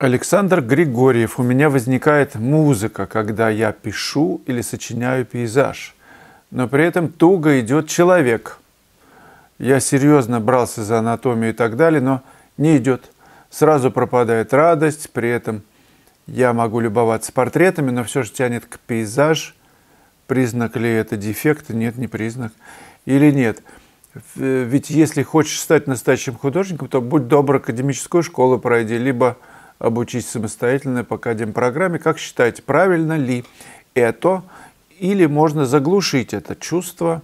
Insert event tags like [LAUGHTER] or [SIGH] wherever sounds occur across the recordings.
Александр Григорьев. У меня возникает музыка, когда я пишу или сочиняю пейзаж. Но при этом туго идет человек. Я серьезно брался за анатомию и так далее, но не идет. Сразу пропадает радость, при этом я могу любоваться портретами, но все же тянет к пейзаж. Признак ли это дефект? Нет, не признак. Или нет? Э, ведь если хочешь стать настоящим художником, то будь добр, академическую школу пройди, либо обучить самостоятельно по кадем-программе. Как считаете, правильно ли это? Или можно заглушить это чувство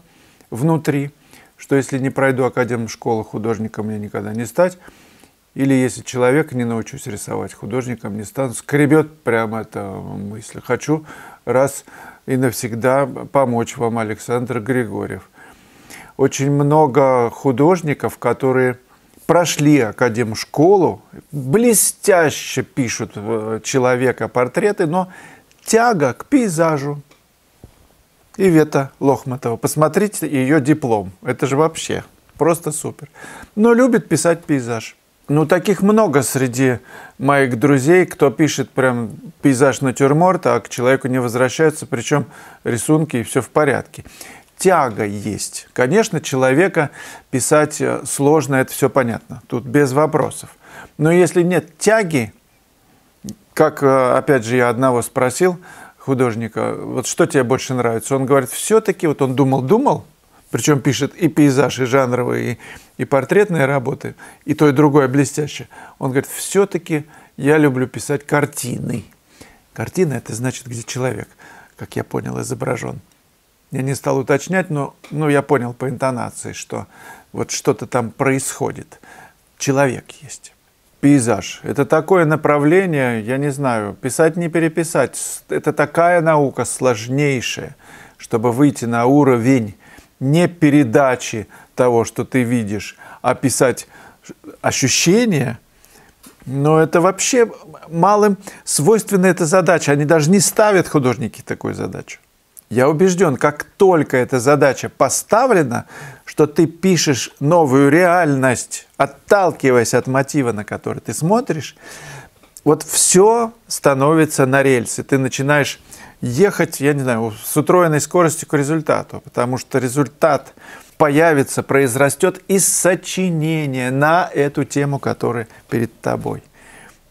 внутри, что если не пройду академ школы, художником мне никогда не стать, или если человек не научусь рисовать, художником не стану, скребет прямо это мысль. Хочу раз и навсегда помочь вам, Александр Григорьев. Очень много художников, которые прошли академшколу, блестяще пишут э, человека портреты, но тяга к пейзажу. Ивета Лохматова. Посмотрите ее диплом. Это же вообще просто супер. Но любит писать пейзаж. Ну, таких много среди моих друзей, кто пишет прям пейзаж натюрморта, а к человеку не возвращаются, причем рисунки и все в порядке тяга есть. Конечно, человека писать э, сложно, это все понятно, тут без вопросов. Но если нет тяги, как, э, опять же, я одного спросил, художника, вот что тебе больше нравится? Он говорит, все-таки, вот он думал-думал, причем пишет и пейзаж, и жанровые, и, и портретные работы, и то, и другое блестяще. Он говорит, все-таки я люблю писать картины. Картина – это значит, где человек, как я понял, изображен. Я не стал уточнять, но ну, я понял по интонации, что вот что-то там происходит. Человек есть. Пейзаж. Это такое направление, я не знаю, писать не переписать. Это такая наука сложнейшая, чтобы выйти на уровень не передачи того, что ты видишь, а писать ощущения, но это вообще малым свойственна эта задача. Они даже не ставят художники такую задачу. Я убежден, как только эта задача поставлена, что ты пишешь новую реальность, отталкиваясь от мотива, на который ты смотришь, вот все становится на рельсы. Ты начинаешь ехать, я не знаю, с утроенной скоростью к результату, потому что результат появится, произрастет из сочинения на эту тему, которая перед тобой.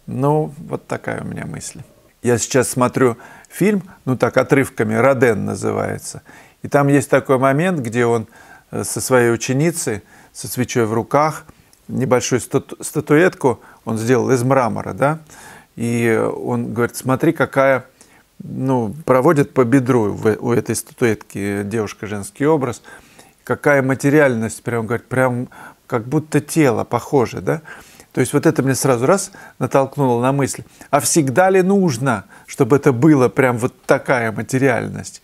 Ну, вот такая у меня мысль. Я сейчас смотрю фильм, ну так отрывками, «Роден» называется. И там есть такой момент, где он э, со своей ученицей, со свечой в руках, небольшую статуэтку он сделал из мрамора, да, и он говорит, смотри, какая, ну, проводит по бедру у этой статуэтки девушка женский образ, какая материальность, прям, говорит, прям как будто тело похоже, да, то есть вот это мне сразу раз натолкнуло на мысль, а всегда ли нужно, чтобы это было прям вот такая материальность?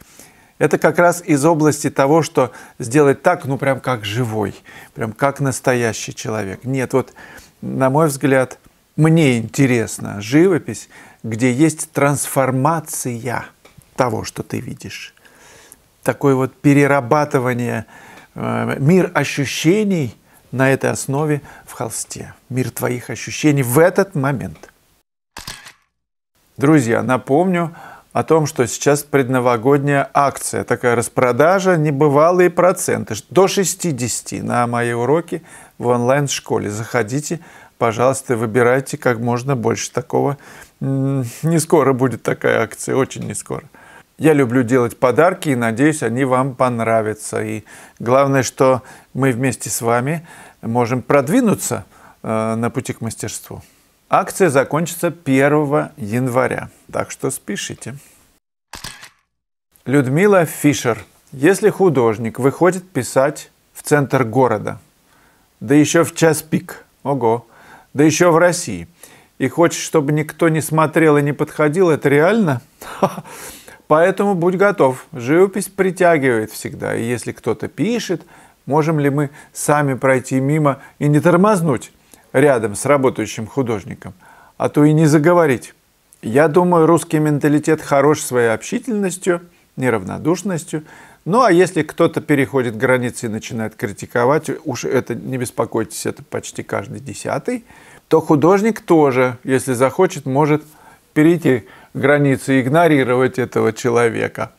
Это как раз из области того, что сделать так, ну прям как живой, прям как настоящий человек. Нет, вот на мой взгляд, мне интересна живопись, где есть трансформация того, что ты видишь. Такое вот перерабатывание, э, мир ощущений на этой основе в холсте. Мир твоих ощущений в этот момент. Друзья, напомню о том, что сейчас предновогодняя акция, такая распродажа, небывалые проценты, до 60 на мои уроки в онлайн-школе. Заходите, пожалуйста, выбирайте как можно больше такого. Не скоро будет такая акция, очень не скоро. Я люблю делать подарки и надеюсь, они вам понравятся. И главное, что мы вместе с вами можем продвинуться э, на пути к мастерству. Акция закончится 1 января, так что спешите. Людмила Фишер. Если художник выходит писать в центр города, да еще в час пик, ого, да еще в России, и хочет, чтобы никто не смотрел и не подходил, это реально? [LAUGHS] Поэтому будь готов, живопись притягивает всегда. И если кто-то пишет, можем ли мы сами пройти мимо и не тормознуть рядом с работающим художником, а то и не заговорить. Я думаю, русский менталитет хорош своей общительностью, неравнодушностью. Ну а если кто-то переходит границы и начинает критиковать, уж это не беспокойтесь, это почти каждый десятый, то художник тоже, если захочет, может перейти границы, игнорировать этого человека.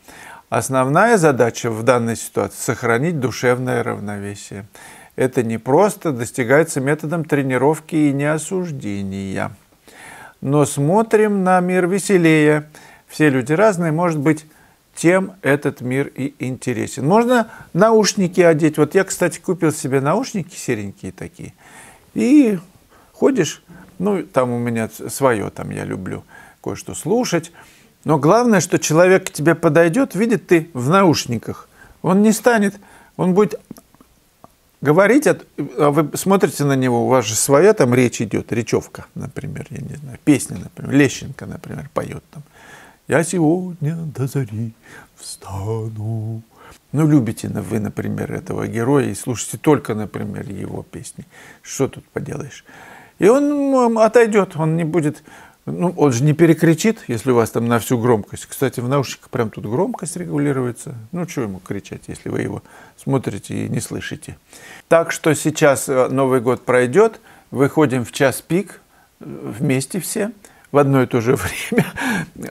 Основная задача в данной ситуации – сохранить душевное равновесие. Это не просто достигается методом тренировки и неосуждения. Но смотрим на мир веселее. Все люди разные, может быть, тем этот мир и интересен. Можно наушники одеть. Вот я, кстати, купил себе наушники серенькие такие. И ходишь, ну, там у меня свое, там я люблю – кое-что слушать. Но главное, что человек к тебе подойдет, видит ты в наушниках. Он не станет, он будет говорить, а вы смотрите на него, у вас же своя там речь идет, речевка, например, я не знаю, песня, например, Лещенко, например, поет там. Я сегодня до зари встану. Ну, любите вы, например, этого героя и слушайте только, например, его песни. Что тут поделаешь? И он отойдет, он не будет ну, он же не перекричит, если у вас там на всю громкость. Кстати, в наушниках прям тут громкость регулируется. Ну, что ему кричать, если вы его смотрите и не слышите. Так что сейчас э, Новый год пройдет. Выходим в час пик э, вместе все в одно и то же [LAUGHS] время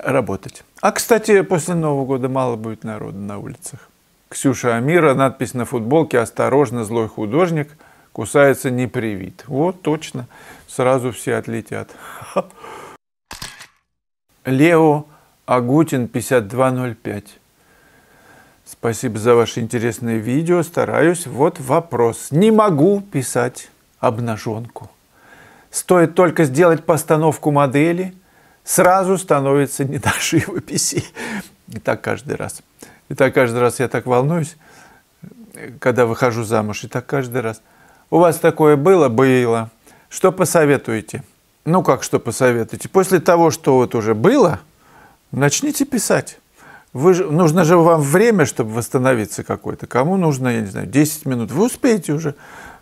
работать. А, кстати, после Нового года мало будет народа на улицах. Ксюша Амира, надпись на футболке «Осторожно, злой художник» кусается не привит. Вот точно, сразу все отлетят. [LAUGHS] Лео Агутин 5205. Спасибо за ваше интересное видео. Стараюсь. Вот вопрос. Не могу писать обнаженку. Стоит только сделать постановку модели, сразу становится не до живописи. И так каждый раз. И так каждый раз я так волнуюсь, когда выхожу замуж. И так каждый раз. У вас такое было? Было. Что посоветуете? Ну, как что посоветуете? После того, что вот уже было, начните писать. Вы же, нужно же вам время, чтобы восстановиться какой то Кому нужно, я не знаю, 10 минут. Вы успеете уже.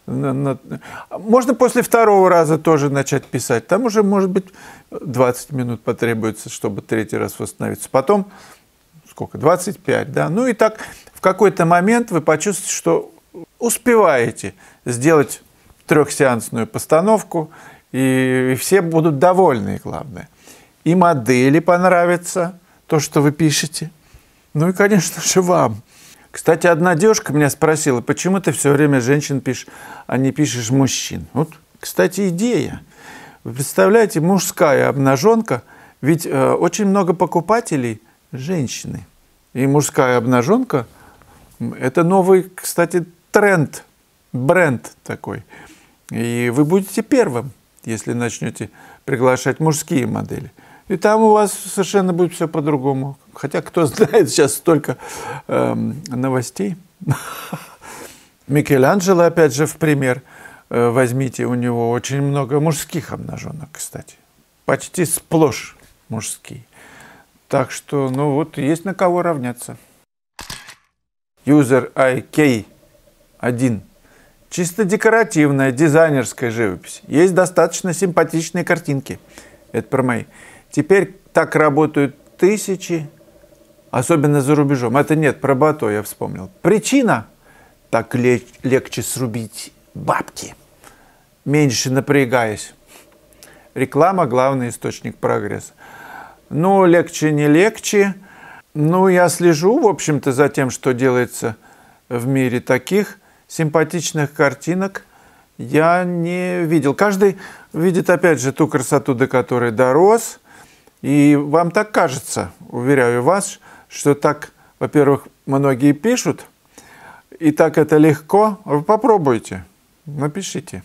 Можно после второго раза тоже начать писать. Там уже, может быть, 20 минут потребуется, чтобы третий раз восстановиться. Потом сколько? 25, да? Ну и так в какой-то момент вы почувствуете, что успеваете сделать трехсеансную постановку – и все будут довольны, главное. И модели понравится то, что вы пишете. Ну и, конечно же, вам. Кстати, одна девушка меня спросила, почему ты все время женщин пишешь, а не пишешь мужчин. Вот, кстати, идея. Вы представляете, мужская обнаженка, ведь э, очень много покупателей женщины. И мужская обнаженка – это новый, кстати, тренд, бренд такой. И вы будете первым если начнете приглашать мужские модели. И там у вас совершенно будет все по-другому. Хотя, кто знает, сейчас столько э, новостей. [LAUGHS] Микеланджело, опять же, в пример э, возьмите. У него очень много мужских обнаженок, кстати. Почти сплошь мужские. Так что, ну вот, есть на кого равняться. User IK 1 чисто декоративная, дизайнерская живопись. Есть достаточно симпатичные картинки. Это про мои. Теперь так работают тысячи, особенно за рубежом. Это нет, про Бато я вспомнил. Причина – так легче срубить бабки, меньше напрягаясь. Реклама – главный источник прогресса. Ну, легче не легче. Ну, я слежу, в общем-то, за тем, что делается в мире таких – симпатичных картинок я не видел. Каждый видит, опять же, ту красоту, до которой дорос. И вам так кажется, уверяю вас, что так, во-первых, многие пишут, и так это легко. Вы попробуйте, напишите.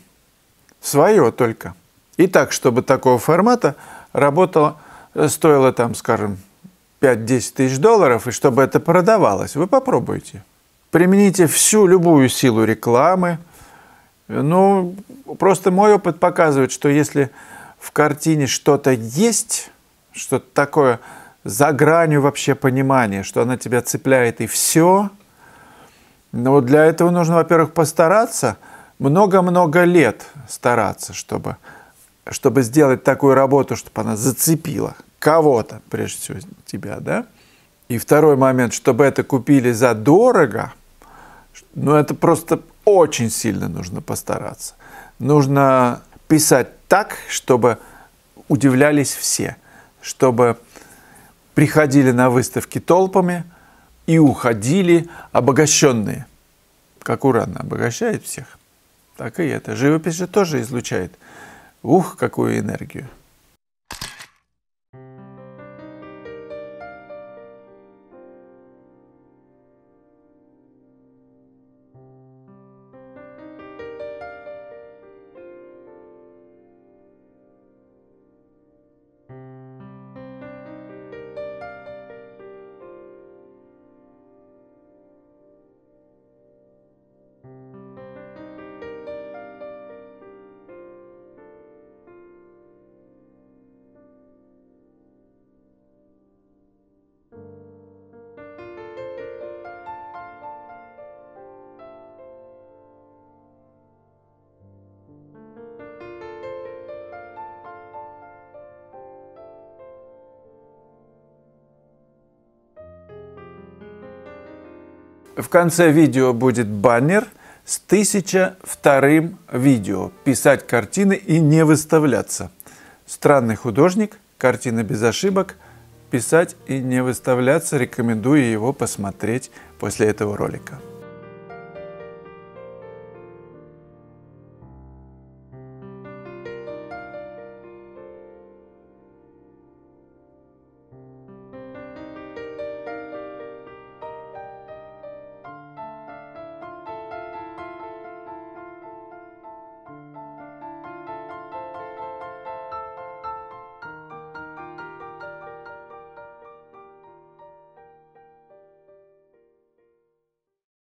Свое только. И так, чтобы такого формата работало, э, стоило там, скажем, 5-10 тысяч долларов, и чтобы это продавалось. Вы попробуйте примените всю любую силу рекламы. Ну, просто мой опыт показывает, что если в картине что-то есть, что-то такое за гранью вообще понимания, что она тебя цепляет и все, но ну, для этого нужно, во-первых, постараться, много-много лет стараться, чтобы, чтобы сделать такую работу, чтобы она зацепила кого-то, прежде всего тебя, да? И второй момент, чтобы это купили за дорого – но ну, это просто очень сильно нужно постараться. Нужно писать так, чтобы удивлялись все, чтобы приходили на выставки толпами и уходили обогащенные. Как уран обогащает всех, так и это. Живопись же тоже излучает. Ух, какую энергию! В конце видео будет баннер с 1002 видео. Писать картины и не выставляться. Странный художник, картина без ошибок. Писать и не выставляться. Рекомендую его посмотреть после этого ролика.